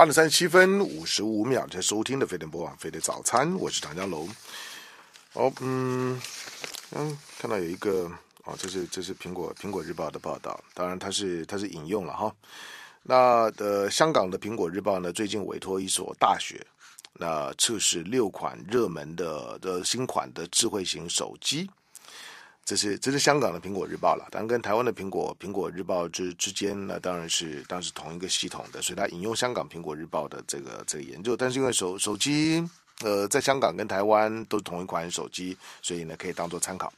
八点三十七分五十五秒在收听的飞天播网飞的早餐，我是唐家龙。哦，嗯嗯，看到有一个哦，这是这是苹果苹果日报的报道，当然它是它是引用了哈。那呃，香港的苹果日报呢，最近委托一所大学，那测试六款热门的的新款的智慧型手机。这是这是香港的苹果日报了，但跟台湾的苹果苹果日报之之间呢，当然是当时同一个系统的，所以它引用香港苹果日报的这个这个研究，但是因为手手机呃在香港跟台湾都是同一款手机，所以呢可以当作参考。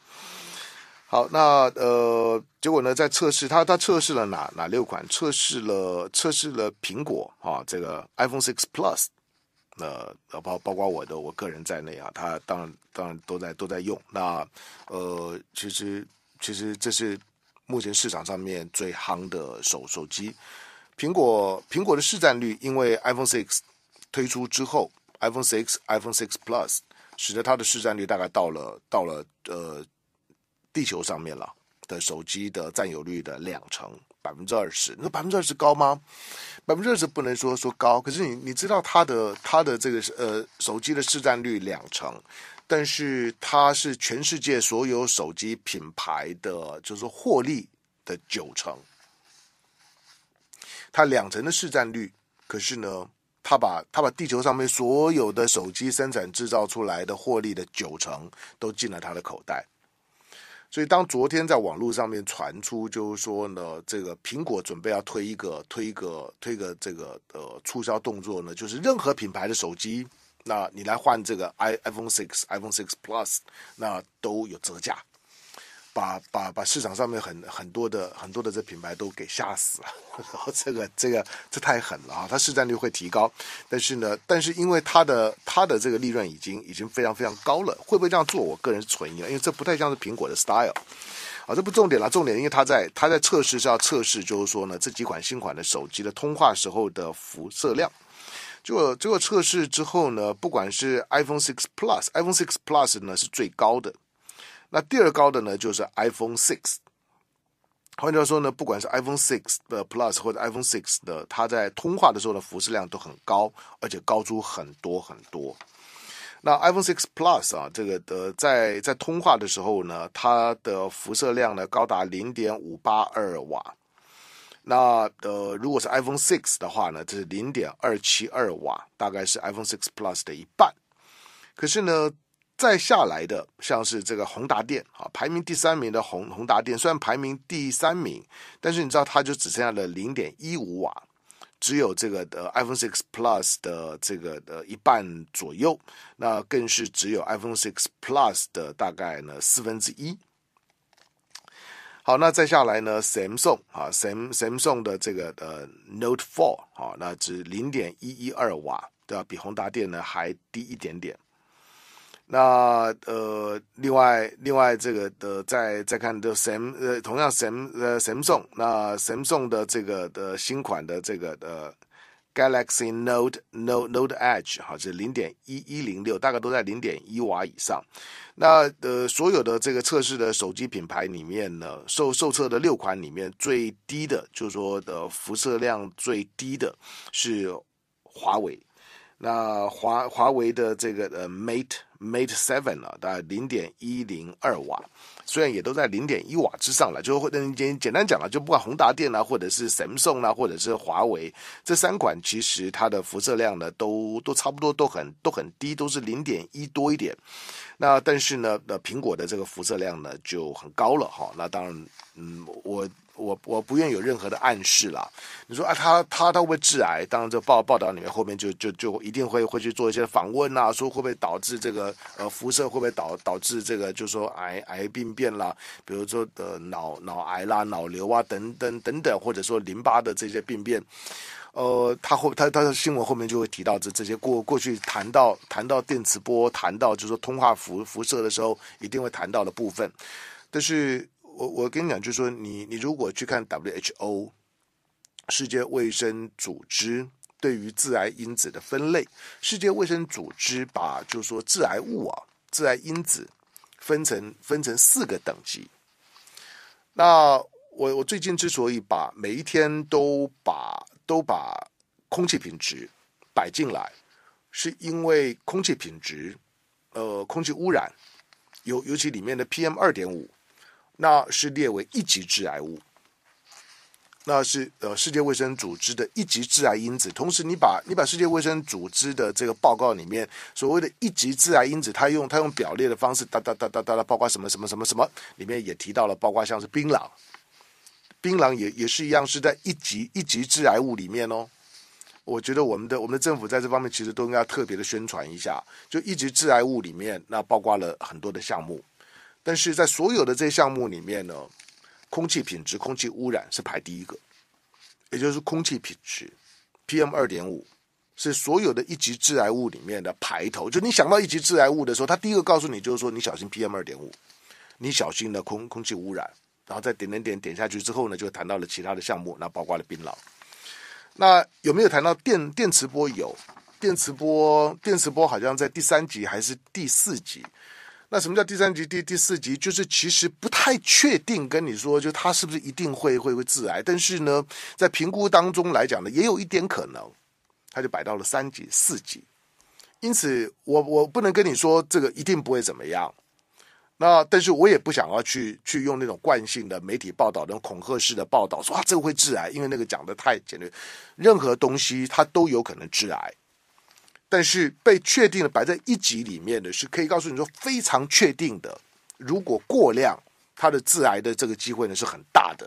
好，那呃结果呢在测试，他他测试了哪哪六款？测试了测试了苹果啊这个 iPhone 6 Plus。呃，包包括我的我个人在内啊，他当然当然都在都在用。那呃，其实其实这是目前市场上面最夯的手手机。苹果苹果的市占率，因为 iPhone Six 推出之后，iPhone Six iPhone Six Plus 使得它的市占率大概到了到了呃地球上面了。的手机的占有率的两成百分之二十，那百分之二十高吗？百分之二十不能说说高，可是你你知道它的它的这个呃手机的市占率两成，但是它是全世界所有手机品牌的就是获利的九成，它两成的市占率，可是呢，他把他把地球上面所有的手机生产制造出来的获利的九成都进了他的口袋。所以，当昨天在网络上面传出，就是说呢，这个苹果准备要推一个、推一个、推个这个呃促销动作呢，就是任何品牌的手机，那你来换这个 iPhone Six、iPhone Six Plus，那都有折价。把把把市场上面很很多的很多的这品牌都给吓死了，然后这个这个这太狠了啊！它市占率会提高，但是呢，但是因为它的它的这个利润已经已经非常非常高了，会不会这样做？我个人是存疑了，因为这不太像是苹果的 style。啊，这不重点了，重点因为他在他在测试是要测试，就是说呢，这几款新款的手机的通话时候的辐射量。结果结果测试之后呢，不管是 iPhone 6 Plus、iPhone 6 Plus 呢是最高的。那第二高的呢，就是 iPhone six。换句话说呢，不管是 iPhone six 的 Plus 或者 iPhone six 的，它在通话的时候的辐射量都很高，而且高出很多很多。那 iPhone six Plus 啊，这个的在在通话的时候呢，它的辐射量呢高达零点五八二瓦。那呃，如果是 iPhone six 的话呢，这是零点二七二瓦，大概是 iPhone six Plus 的一半。可是呢？再下来的像是这个宏达电啊，排名第三名的宏宏达电，虽然排名第三名，但是你知道它就只剩下了零点一五瓦，只有这个的 iPhone 6 Plus 的这个的一半左右，那更是只有 iPhone 6 Plus 的大概呢四分之一。好，那再下来呢，Samsung 啊，Sams a m s u n g 的这个呃 Note Four 啊，那只零点一一二瓦，对吧？比宏达电呢还低一点点。那呃，另外另外这个的再再看的 m 呃，同样 Sam 呃 Samsung 那 Samsung 的这个的新款的这个的 Galaxy Note Note Note Edge 哈，是零点一一零六，大概都在零点一瓦以上。那呃，所有的这个测试的手机品牌里面呢，受受测的六款里面最低的，就是说的辐射量最低的是华为。那华华为的这个呃 Mate Mate Seven 呢，大概零点一零二瓦，虽然也都在零点一瓦之上了，就简简单讲了，就不管宏达电啊，或者是神送啊，或者是华为这三款，其实它的辐射量呢，都都差不多，都很都很低，都是零点一多一点。那但是呢，那苹果的这个辐射量呢就很高了哈。那当然，嗯，我。我我不愿有任何的暗示啦。你说啊，他他他会致癌？当然，这报报道里面后面就就就一定会会去做一些访问啊，说会不会导致这个呃辐射会不会导导致这个就是说癌癌病变啦，比如说的脑脑癌啦、脑瘤啊等等等等，或者说淋巴的这些病变。呃，他后他他的新闻后面就会提到这这些过过去谈到谈到电磁波，谈到就是说通话辐辐射的时候，一定会谈到的部分，但是。我我跟你讲，就是说，你你如果去看 WHO 世界卫生组织对于致癌因子的分类，世界卫生组织把就是说致癌物啊、致癌因子分成分成四个等级。那我我最近之所以把每一天都把都把空气品质摆进来，是因为空气品质呃，空气污染尤尤其里面的 PM 二点五。那是列为一级致癌物，那是呃世界卫生组织的一级致癌因子。同时，你把你把世界卫生组织的这个报告里面所谓的“一级致癌因子”，他用他用表列的方式哒哒哒哒哒哒，包括什么什么什么什么，里面也提到了，包括像是槟榔，槟榔也也是一样，是在一级一级致癌物里面哦。我觉得我们的我们的政府在这方面其实都应该特别的宣传一下，就一级致癌物里面那包括了很多的项目。但是在所有的这些项目里面呢，空气品质、空气污染是排第一个，也就是空气品质 PM 二点五是所有的一级致癌物里面的排头。就你想到一级致癌物的时候，他第一个告诉你就是说你小心 PM 二点五，你小心的空空气污染。然后再点点点点下去之后呢，就谈到了其他的项目，那包括了槟榔。那有没有谈到电电磁波？有电磁波，电磁波好像在第三级还是第四级？那什么叫第三级、第第四级？就是其实不太确定，跟你说，就它是不是一定会会会致癌？但是呢，在评估当中来讲呢，也有一点可能，它就摆到了三级、四级。因此，我我不能跟你说这个一定不会怎么样。那但是我也不想要去去用那种惯性的媒体报道、那种恐吓式的报道，说啊这个会致癌，因为那个讲的太简略。任何东西它都有可能致癌。但是被确定的摆在一级里面的是可以告诉你说非常确定的，如果过量，它的致癌的这个机会呢是很大的，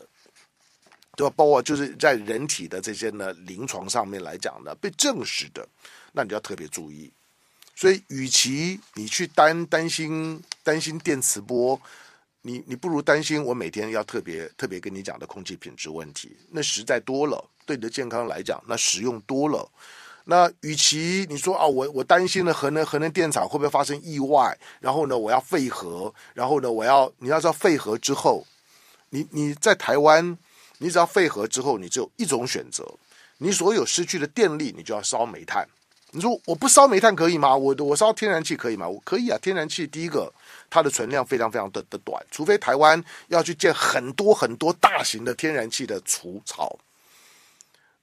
对吧？包括就是在人体的这些呢临床上面来讲呢被证实的，那你就要特别注意。所以，与其你去担担心担心电磁波，你你不如担心我每天要特别特别跟你讲的空气品质问题，那实在多了，对你的健康来讲，那实用多了。那与其你说啊，我我担心呢，核能核能电厂会不会发生意外？然后呢，我要废核，然后呢，我要你要知道废核之后，你你在台湾，你只要废核之后，你只有一种选择，你所有失去的电力，你就要烧煤炭。你说我不烧煤炭可以吗？我我烧天然气可以吗？我可以啊，天然气第一个它的存量非常非常的的短，除非台湾要去建很多很多大型的天然气的储槽。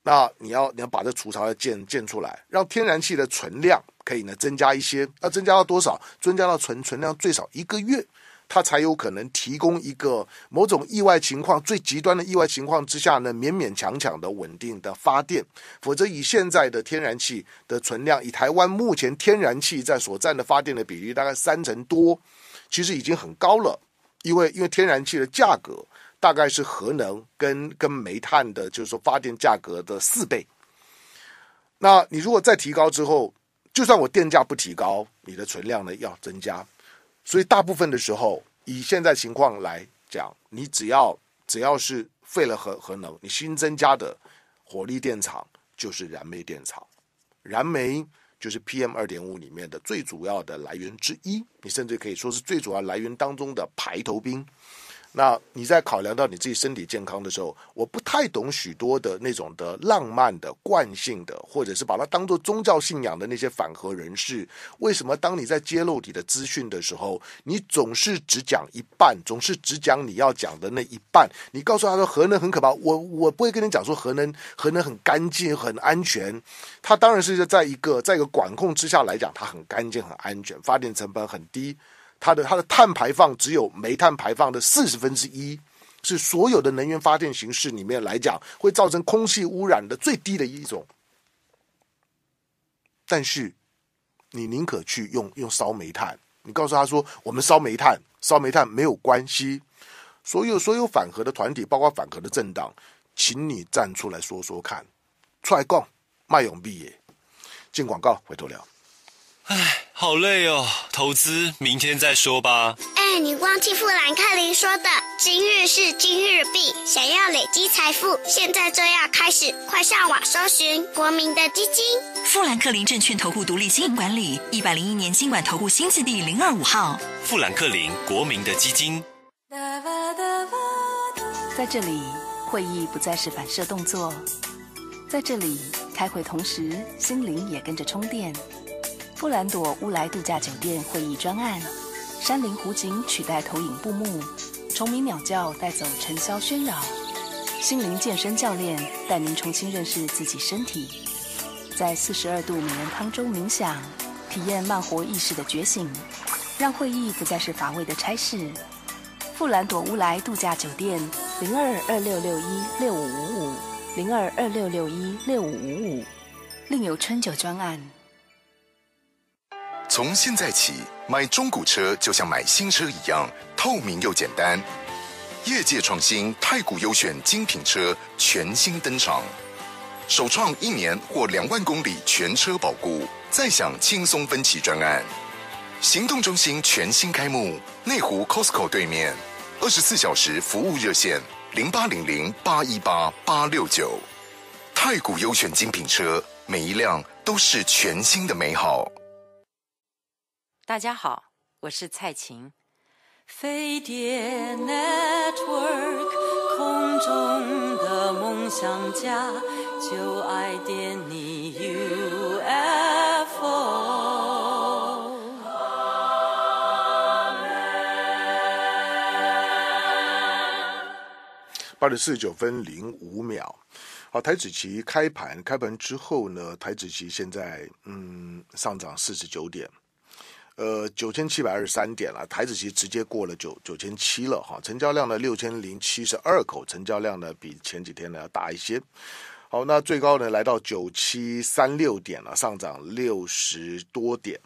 那你要你要把这储槽要建建出来，让天然气的存量可以呢增加一些。要增加到多少？增加到存存量最少一个月，它才有可能提供一个某种意外情况、最极端的意外情况之下呢，勉勉强强的稳定的发电。否则以现在的天然气的存量，以台湾目前天然气在所占的发电的比例，大概三成多，其实已经很高了。因为因为天然气的价格。大概是核能跟跟煤炭的，就是说发电价格的四倍。那你如果再提高之后，就算我电价不提高，你的存量呢要增加。所以大部分的时候，以现在情况来讲，你只要只要是废了核核能，你新增加的火力电厂就是燃煤电厂，燃煤就是 PM 二点五里面的最主要的来源之一，你甚至可以说是最主要来源当中的排头兵。那你在考量到你自己身体健康的时候，我不太懂许多的那种的浪漫的惯性的，或者是把它当做宗教信仰的那些反核人士，为什么当你在揭露你的资讯的时候，你总是只讲一半，总是只讲你要讲的那一半？你告诉他说核能很可怕，我我不会跟你讲说核能核能很干净很安全。它当然是在一个在一个管控之下来讲，它很干净很安全，发电成本很低。它的它的碳排放只有煤炭排放的四十分之一，是所有的能源发电形式里面来讲会造成空气污染的最低的一种。但是你宁可去用用烧煤炭，你告诉他说我们烧煤炭，烧煤炭没有关系。所有所有反核的团体，包括反核的政党，请你站出来说说看，出来讲，麦永耶。进广告，回头聊。唉，好累哦！投资明天再说吧。哎，你忘记富兰克林说的“今日是今日币”，想要累积财富，现在就要开始。快上网搜寻国民的基金——富兰克林证券投顾独立经营管理一百零一年经管投顾新基地零二五号，富兰克林国民的基金。在这里，会议不再是反射动作，在这里开会同时，心灵也跟着充电。富兰朵乌莱度假酒店会议专案，山林湖景取代投影布幕，虫鸣鸟叫带走尘嚣喧扰，心灵健身教练带您重新认识自己身体，在四十二度美人汤中冥想，体验慢活意识的觉醒，让会议不再是乏味的差事。富兰朵乌莱度假酒店零二二六六一六五五五零二二六六一六五五五，另有春酒专案。从现在起，买中古车就像买新车一样透明又简单。业界创新，太古优选精品车全新登场，首创一年或两万公里全车保固，再享轻松分期专案。行动中心全新开幕，内湖 Costco 对面，二十四小时服务热线零八零零八一八八六九。太古优选精品车，每一辆都是全新的美好。大家好，我是蔡琴。飞碟 Network 空中的梦想家，就爱点你 UFO。八点四十九分零五秒，好，台子期开盘，开盘之后呢，台子期现在嗯上涨四十九点，呃，九千七百二十三点了，台子期直接过了九九千七了哈，成交量呢六千零七十二口，成交量呢比前几天呢要大一些。好，那最高呢来到九七三六点了，上涨六十多点。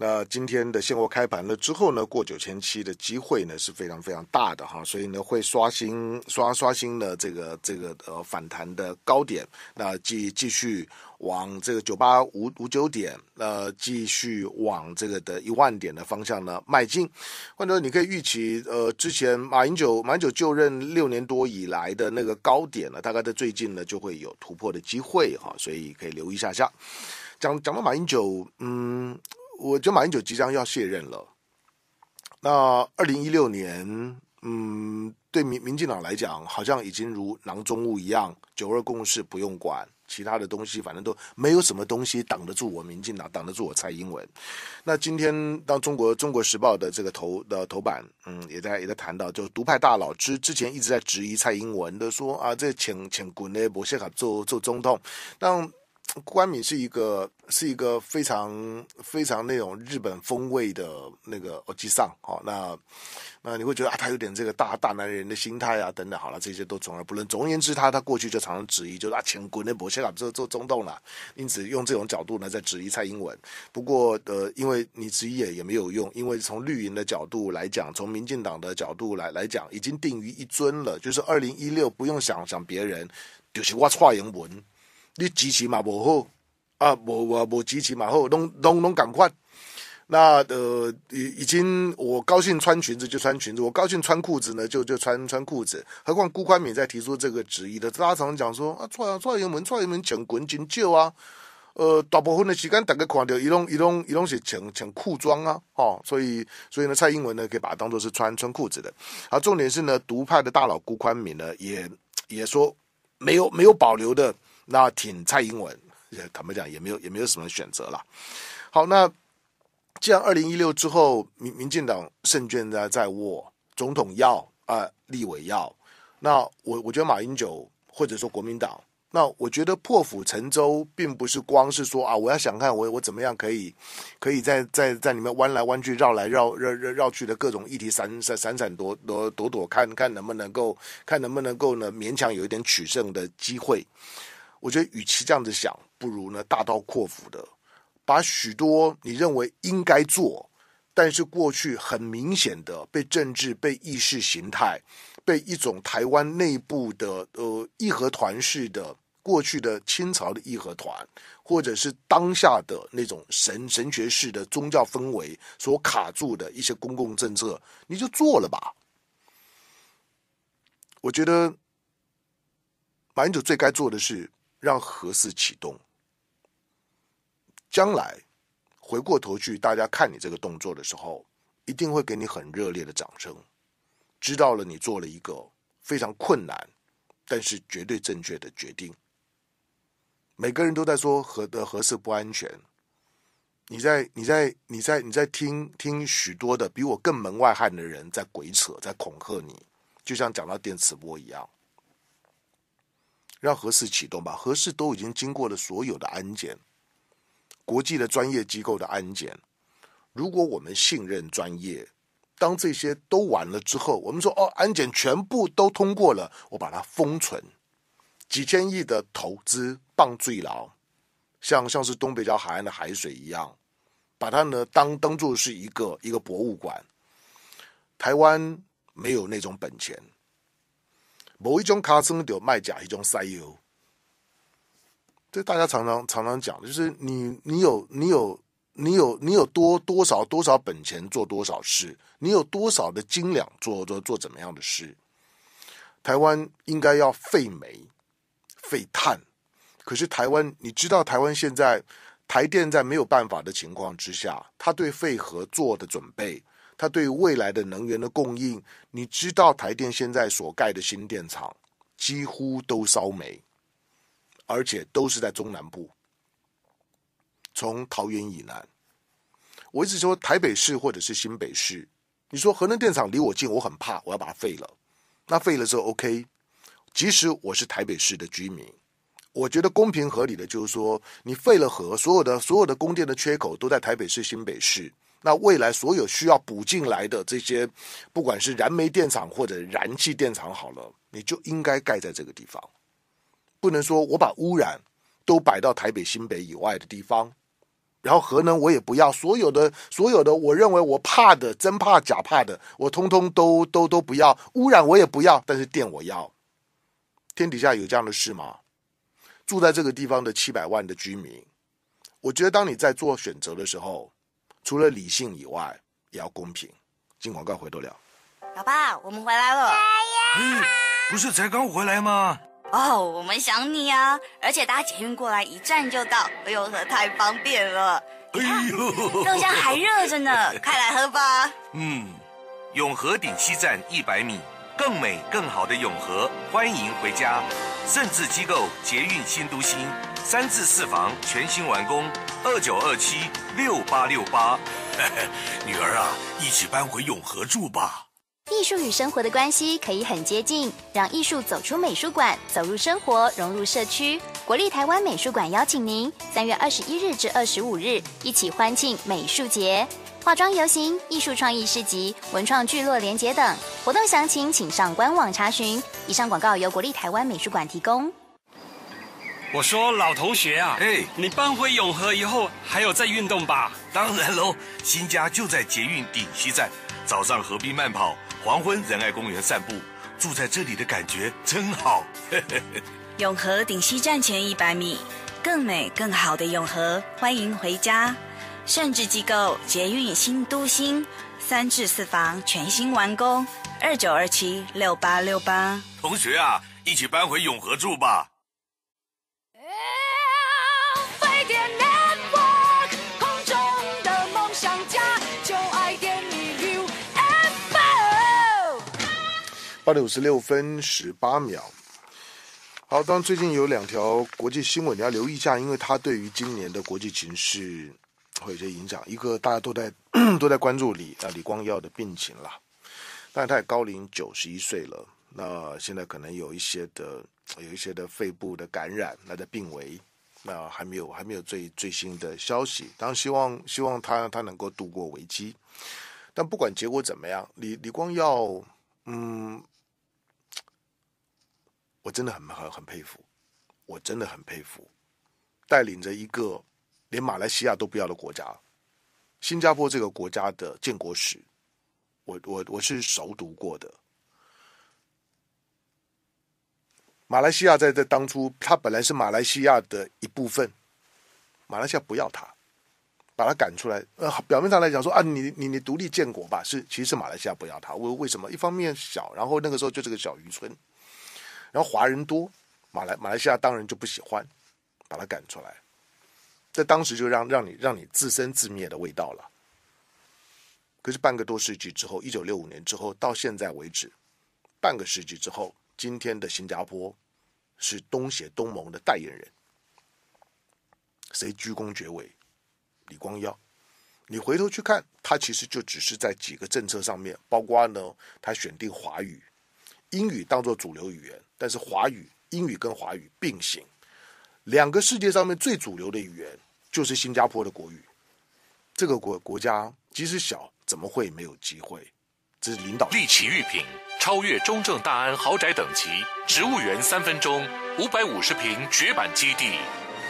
那今天的现货开盘了之后呢，过九千七的机会呢是非常非常大的哈，所以呢会刷新刷刷新的这个这个呃反弹的高点，那继继续。往这个九八五五九点，呃，继续往这个的一万点的方向呢迈进。或者你可以预期，呃，之前马英九马英九就任六年多以来的那个高点了，大概在最近呢就会有突破的机会哈，所以可以留意一下下。讲讲到马英九，嗯，我觉得马英九即将要卸任了。那二零一六年，嗯，对民民进党来讲，好像已经如囊中物一样，九二共识不用管。其他的东西，反正都没有什么东西挡得住我民进党，挡得住我蔡英文。那今天，当中国《中国时报》的这个头的头版，嗯，也在也在谈到，就独派大佬之之前一直在质疑蔡英文的，说啊，这请请国内某些卡做做总统，让。关敏是一个是一个非常非常那种日本风味的那个哦 g 上。哦，那那你会觉得啊，他有点这个大大男人的心态啊，等等，好了，这些都从而不能总而言之，他他过去就常常指疑，就啊，请滚那不去了，做做中动了，因此用这种角度呢在指疑蔡英文。不过呃，因为你指疑也也没有用，因为从绿营的角度来讲，从民进党的角度来来讲，已经定于一尊了，就是二零一六不用想想别人，就是我蔡英文。你支持嘛？不好啊！无无无支持嘛？好，弄弄弄，赶快！那呃，已已经，我高兴穿裙子就穿裙子，我高兴穿裤子呢，就就穿穿裤子。何况辜宽敏在提出这个质疑的，大家常常讲说啊，穿穿衣门穿衣门穿滚金旧啊！呃，大部分的时间大家看到，一拢一拢一拢是穿穿裤装啊，哦，所以所以呢，蔡英文呢，可以把它当做是穿穿裤子的。啊，重点是呢，独派的大佬辜宽敏呢，也也说没有没有保留的。那挺蔡英文，坦白讲也没有也没有什么选择了。好，那既然二零一六之后民民进党胜券在在握，总统要啊，立委要，那我我觉得马英九或者说国民党，那我觉得破釜沉舟，并不是光是说啊，我要想看我我怎么样可以可以在在在里面弯来弯去绕来绕绕绕绕去的各种议题闪闪闪躲躲躲躲看看能不能够看能不能够呢勉强有一点取胜的机会。我觉得，与其这样子想，不如呢，大刀阔斧的把许多你认为应该做，但是过去很明显的被政治、被意识形态、被一种台湾内部的呃义和团式的过去的清朝的义和团，或者是当下的那种神神学式的宗教氛围所卡住的一些公共政策，你就做了吧。我觉得，马英九最该做的是。让核试启动，将来回过头去，大家看你这个动作的时候，一定会给你很热烈的掌声。知道了，你做了一个非常困难，但是绝对正确的决定。每个人都在说核的核试不安全，你在你在你在你在听听许多的比我更门外汉的人在鬼扯，在恐吓你，就像讲到电磁波一样。让何氏启动吧，何氏都已经经过了所有的安检，国际的专业机构的安检。如果我们信任专业，当这些都完了之后，我们说哦，安检全部都通过了，我把它封存，几千亿的投资棒最牢，像像是东北角海岸的海水一样，把它呢当当做是一个一个博物馆。台湾没有那种本钱。某一种卡森掉卖假一种塞油。这大家常常常常讲，就是你你有你有你有你有多多少多少本钱做多少事，你有多少的斤两做做做怎么样的事？台湾应该要废煤废碳，可是台湾你知道台湾现在台电在没有办法的情况之下，他对废核做的准备。它对未来的能源的供应，你知道台电现在所盖的新电厂几乎都烧煤，而且都是在中南部，从桃园以南。我一直说台北市或者是新北市，你说核能电厂离我近，我很怕，我要把它废了。那废了之后，OK，即使我是台北市的居民，我觉得公平合理的就是说，你废了核，所有的所有的供电的缺口都在台北市、新北市。那未来所有需要补进来的这些，不管是燃煤电厂或者燃气电厂，好了，你就应该盖在这个地方，不能说我把污染都摆到台北新北以外的地方，然后核能我也不要，所有的所有的我认为我怕的，真怕假怕的，我通通都都都不要，污染我也不要，但是电我要，天底下有这样的事吗？住在这个地方的七百万的居民，我觉得当你在做选择的时候。除了理性以外，也要公平。进广告回头聊。老爸，我们回来了。不是才刚回来吗？哦，我们想你啊！而且搭捷运过来，一站就到，哎呦，太方便了。哎呦，豆浆还热着呢，快来喝吧。嗯，永和顶西站一百米，更美更好的永和，欢迎回家。盛智机构捷运新都心。三至四房全新完工，二九二七六八六八。女儿啊，一起搬回永和住吧。艺术与生活的关系可以很接近，让艺术走出美术馆，走入生活，融入社区。国立台湾美术馆邀请您，三月二十一日至二十五日，一起欢庆美术节，化妆游行、艺术创意市集、文创聚落联结等活动详情，请上官网查询。以上广告由国立台湾美术馆提供。我说老同学啊，哎，你搬回永和以后还有在运动吧？当然喽，新家就在捷运顶西站，早上河边慢跑，黄昏仁爱公园散步，住在这里的感觉真好。永和顶西站前一百米，更美更好的永和，欢迎回家。圣治机构捷运新都心三至四房全新完工，二九二七六八六八。同学啊，一起搬回永和住吧。八点五十六分十八秒。好，当然最近有两条国际新闻你要留意一下，因为他对于今年的国际形势会有些影响。一个大家都在 都在关注李啊李光耀的病情啦，但他也高龄九十一岁了，那现在可能有一些的有一些的肺部的感染，那在病危，那还没有还没有最最新的消息。当然希望希望他他能够度过危机，但不管结果怎么样，李李光耀嗯。我真的很很很佩服，我真的很佩服，带领着一个连马来西亚都不要的国家，新加坡这个国家的建国史，我我我是熟读过的。马来西亚在在当初，他本来是马来西亚的一部分，马来西亚不要他，把他赶出来。呃，表面上来讲说啊，你你你独立建国吧，是其实是马来西亚不要他。为为什么？一方面小，然后那个时候就这个小渔村。华人多，马来马来西亚当然就不喜欢，把他赶出来，在当时就让让你让你自生自灭的味道了。可是半个多世纪之后，一九六五年之后到现在为止，半个世纪之后，今天的新加坡是东协东盟的代言人，谁居功厥伟？李光耀。你回头去看，他其实就只是在几个政策上面，包括呢，他选定华语。英语当做主流语言，但是华语、英语跟华语并行，两个世界上面最主流的语言就是新加坡的国语。这个国国家即使小，怎么会没有机会？这是领导力。立奇玉品，超越中正大安豪宅等级，植物园三分钟，五百五十平绝版基地，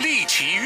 立奇